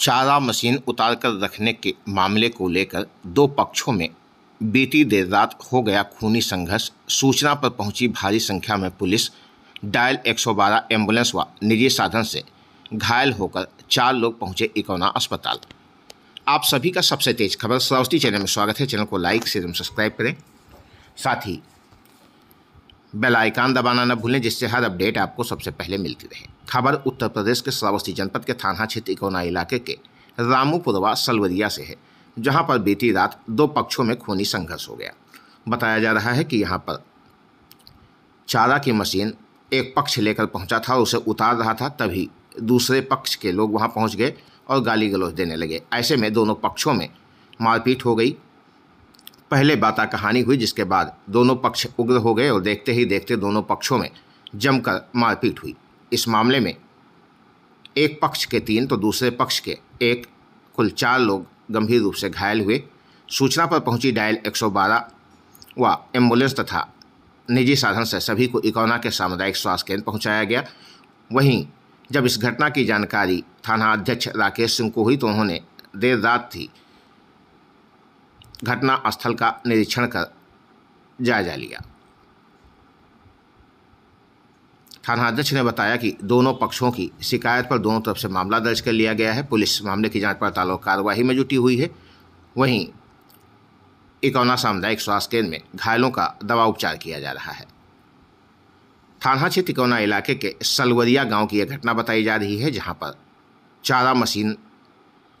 चारा मशीन उतार कर रखने के मामले को लेकर दो पक्षों में बीती देर रात हो गया खूनी संघर्ष सूचना पर पहुंची भारी संख्या में पुलिस डायल 112 एम्बुलेंस व निजी साधन से घायल होकर चार लोग पहुंचे इकोना अस्पताल आप सभी का सबसे तेज खबर सरावती चैनल में स्वागत है चैनल को लाइक शेयर सब्सक्राइब करें साथ ही बेल आइकान दबाना न भूलें जिससे हर अपडेट आपको सबसे पहले मिलती रहे खबर उत्तर प्रदेश के श्रावस्ती जनपद के थाना क्षेत्र इकोना इलाके के रामूपुरवा सलवरिया से है जहां पर बीती रात दो पक्षों में खूनी संघर्ष हो गया बताया जा रहा है कि यहाँ पर चारा की मशीन एक पक्ष लेकर पहुंचा था और उसे उतार रहा था तभी दूसरे पक्ष के लोग वहां पहुंच गए और गाली गलौज देने लगे ऐसे में दोनों पक्षों में मारपीट हो गई पहले बाता कहानी हुई जिसके बाद दोनों पक्ष उग्र हो गए और देखते ही देखते दोनों पक्षों में जमकर मारपीट हुई इस मामले में एक पक्ष के तीन तो दूसरे पक्ष के एक कुल चार लोग गंभीर रूप से घायल हुए सूचना पर पहुंची डायल 112 व एम्बुलेंस तथा निजी साधन से सभी को इकौना के सामुदायिक स्वास्थ्य केंद्र पहुंचाया गया वहीं जब इस घटना की जानकारी थाना अध्यक्ष राकेश सिंह को हुई तो उन्होंने देर रात ही घटना स्थल का निरीक्षण कर जायजा लिया थानाध्यक्ष ने बताया कि दोनों पक्षों की शिकायत पर दोनों तरफ से मामला दर्ज कर लिया गया है पुलिस मामले की जांच पड़ताल और कार्यवाही में जुटी हुई है वहीं इकौना सामुदायिक स्वास्थ्य केंद्र में घायलों का दवा उपचार किया जा रहा है थाना क्षेत्र इकौना इलाके के सलवरिया गांव की यह घटना बताई जा रही है जहां पर चारा मशीन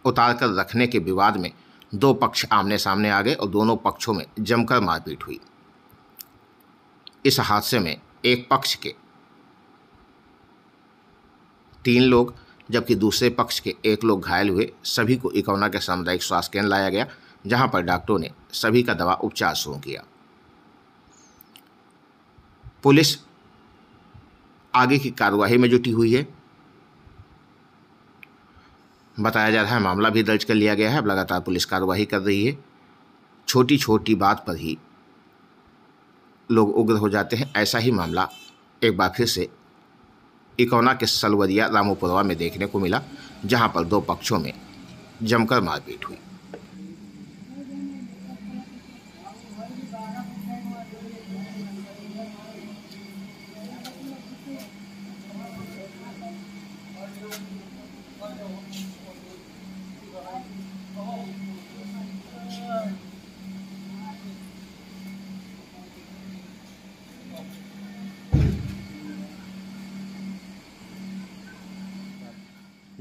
उतार कर रखने के विवाद में दो पक्ष आमने सामने आ गए और दोनों पक्षों में जमकर मारपीट हुई इस हादसे में एक पक्ष के तीन लोग जबकि दूसरे पक्ष के एक लोग घायल हुए सभी को इकौना के सामुदायिक स्वास्थ्य केंद्र लाया गया जहां पर डॉक्टरों ने सभी का दवा उपचार शुरू किया पुलिस आगे की कार्यवाही में जुटी हुई है बताया जा रहा है मामला भी दर्ज कर लिया गया है अब लगातार पुलिस कार्रवाई कर रही है छोटी छोटी बात पर ही लोग उग्र हो जाते हैं ऐसा ही मामला एक बार फिर से इकौना के सलवरिया रामोपुरवा में देखने को मिला जहां पर दो पक्षों में जमकर मारपीट हुई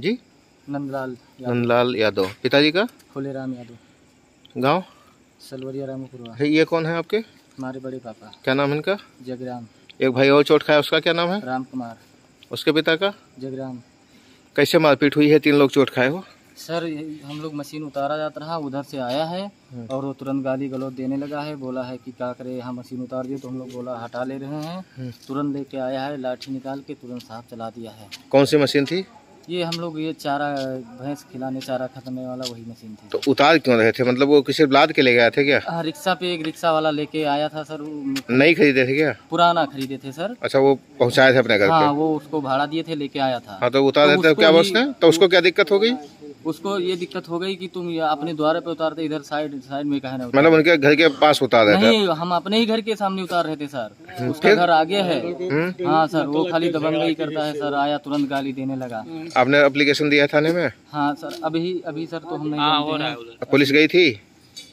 जी नंदलाल नंदलाल यादव पिताजी का राम यादव गांव सलवरिया रामपुरवा ये कौन है आपके हमारे बड़े पापा क्या नाम इनका जगराम एक भाई और चोट खाया उसका क्या नाम है राम कुमार उसके पिता का जगराम कैसे मारपीट हुई है तीन लोग चोट खाए हो सर हम लोग मशीन उतारा जाता रहा उधर से आया है हम्म। और वो तुरंत गाली गलौज देने लगा है बोला है कि क्या करे यहाँ मशीन उतार दिए तो हम लोग बोला हटा ले रहे हैं हम्म। तुरंत लेके आया है लाठी निकाल के तुरंत साफ चला दिया है कौन सी मशीन थी ये हम लोग ये चारा भैंस खिलाने चारा खत्म वाला वही मशीन थी तो उतार क्यों रहे थे मतलब वो किसी लाद के ले गया थे क्या हाँ रिक्शा पे एक रिक्शा वाला लेके आया था सर नहीं खरीदे थे क्या पुराना खरीदे थे सर अच्छा वो पहुँचाए थे अपने घर हाँ वो उसको भाड़ा दिए थे लेके आया था हाँ तो उतार तो देते क्या उसने तो उसको क्या दिक्कत हो गई उसको ये दिक्कत हो गई कि तुम अपने द्वारा पे उतारते इधर साइड साइड में कहना मतलब उनके घर के पास उतार रहे नहीं हम अपने ही घर के सामने उतार रहे थे सर हम्म। उसके घर आगे है हम्म। हाँ सर वो खाली दबंगा ही करता है सर आया तुरंत गाली देने लगा आपने अप्लीकेशन दिया थाने में हाँ सर अभी अभी सर तो हमने हाँ, पुलिस गई थी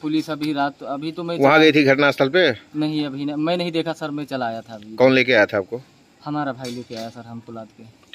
पुलिस अभी रात अभी तो मैं वहाँ गई थी घटना स्थल पे नहीं अभी मैं नहीं देखा सर मैं चला आया था अभी कौन लेके आया था आपको हमारा भाई लेके आया सर हम पुलाद के